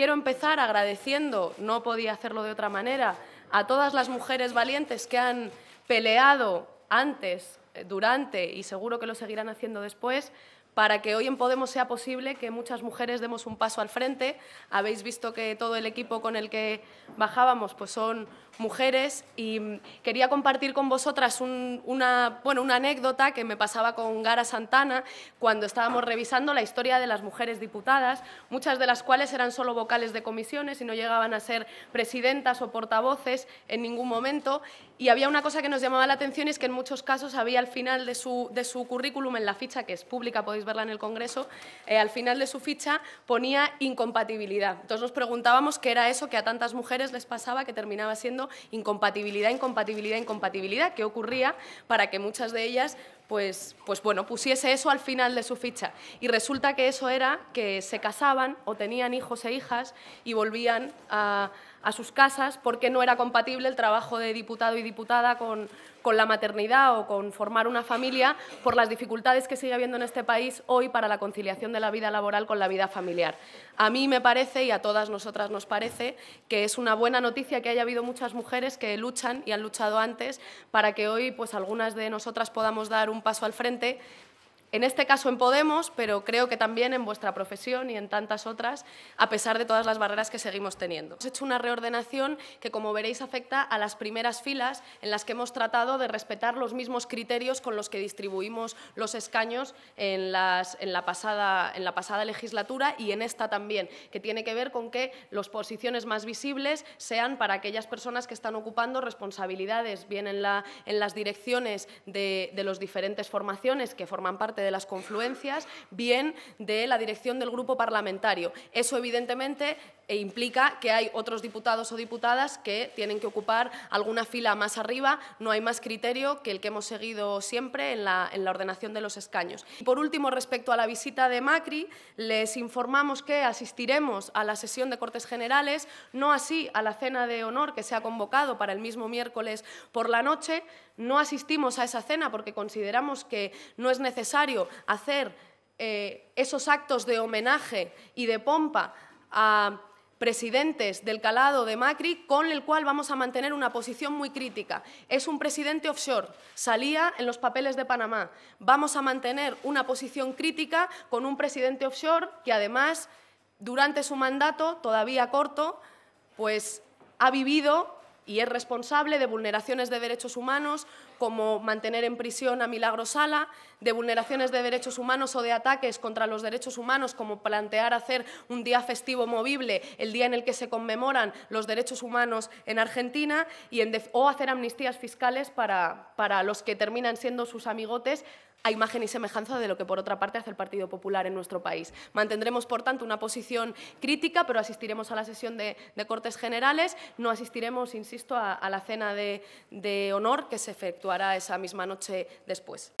Quiero empezar agradeciendo, no podía hacerlo de otra manera, a todas las mujeres valientes que han peleado antes, eh, durante y seguro que lo seguirán haciendo después para que hoy en Podemos sea posible que muchas mujeres demos un paso al frente. Habéis visto que todo el equipo con el que bajábamos pues son mujeres y mm, quería compartir con vosotras una, bueno, una anécdota que me pasaba con Gara Santana cuando estábamos revisando la historia de las mujeres diputadas, muchas de las cuales eran solo vocales de comisiones y no llegaban a ser presidentas o portavoces en ningún momento. Y había una cosa que nos llamaba la atención y es que en muchos casos había al final de su, de su currículum, en la ficha que es pública, podéis en el Congreso, eh, al final de su ficha ponía incompatibilidad. Entonces nos preguntábamos qué era eso que a tantas mujeres les pasaba que terminaba siendo incompatibilidad, incompatibilidad, incompatibilidad, qué ocurría para que muchas de ellas pues, pues, bueno, pusiese eso al final de su ficha. Y resulta que eso era que se casaban o tenían hijos e hijas y volvían a, sus casas porque no era compatible el trabajo de diputado y diputada con, con, la maternidad o con formar una familia por las dificultades que sigue habiendo en este país hoy para la conciliación de la vida laboral con la vida familiar. A mí me parece y a todas nosotras nos parece que es una buena noticia que haya habido muchas mujeres que luchan y han luchado antes para que hoy pues algunas de nosotras podamos dar un paso al frente en este caso en Podemos, pero creo que también en vuestra profesión y en tantas otras, a pesar de todas las barreras que seguimos teniendo. Hemos hecho una reordenación que, como veréis, afecta a las primeras filas en las que hemos tratado de respetar los mismos criterios con los que distribuimos los escaños en, las, en, la, pasada, legislatura y en esta también, que tiene que ver con que las posiciones más visibles sean para aquellas personas que están ocupando responsabilidades, bien en, la, en las direcciones de, de las diferentes formaciones que forman parte de las confluencias, bien de la dirección del grupo parlamentario. Eso, evidentemente, eh, implica que hay otros diputados o diputadas que tienen que ocupar alguna fila más arriba. No hay más criterio que el que hemos seguido siempre en la, en la ordenación de los escaños. Y por último, respecto a la visita de Macri, les informamos que asistiremos a la sesión de Cortes Generales, no así a la cena de honor que se ha convocado para el mismo miércoles por la noche, no asistimos a esa cena porque consideramos que no es necesario hacer eh, esos actos de homenaje y de pompa a presidentes del calado de Macri, con el cual vamos a mantener una posición muy crítica. Es un presidente offshore, salía en los papeles de Panamá. Vamos a mantener una posición crítica con un presidente offshore que, además, durante su mandato, todavía corto, pues ha vivido y es responsable de vulneraciones de derechos humanos como mantener en prisión a Milagro Sala, de vulneraciones de derechos humanos o de ataques contra los derechos humanos como plantear hacer un día festivo movible el día en el que se conmemoran los derechos humanos en Argentina y o hacer amnistías fiscales para, para los que terminan siendo sus amigotes a imagen y semejanza de lo que por otra parte hace el Partido Popular en nuestro país. Mantendremos, por tanto, una posición crítica, pero asistiremos a la sesión de, Cortes Generales, no asistiremos, insisto, a, la cena de honor que se efectuará esa misma noche después.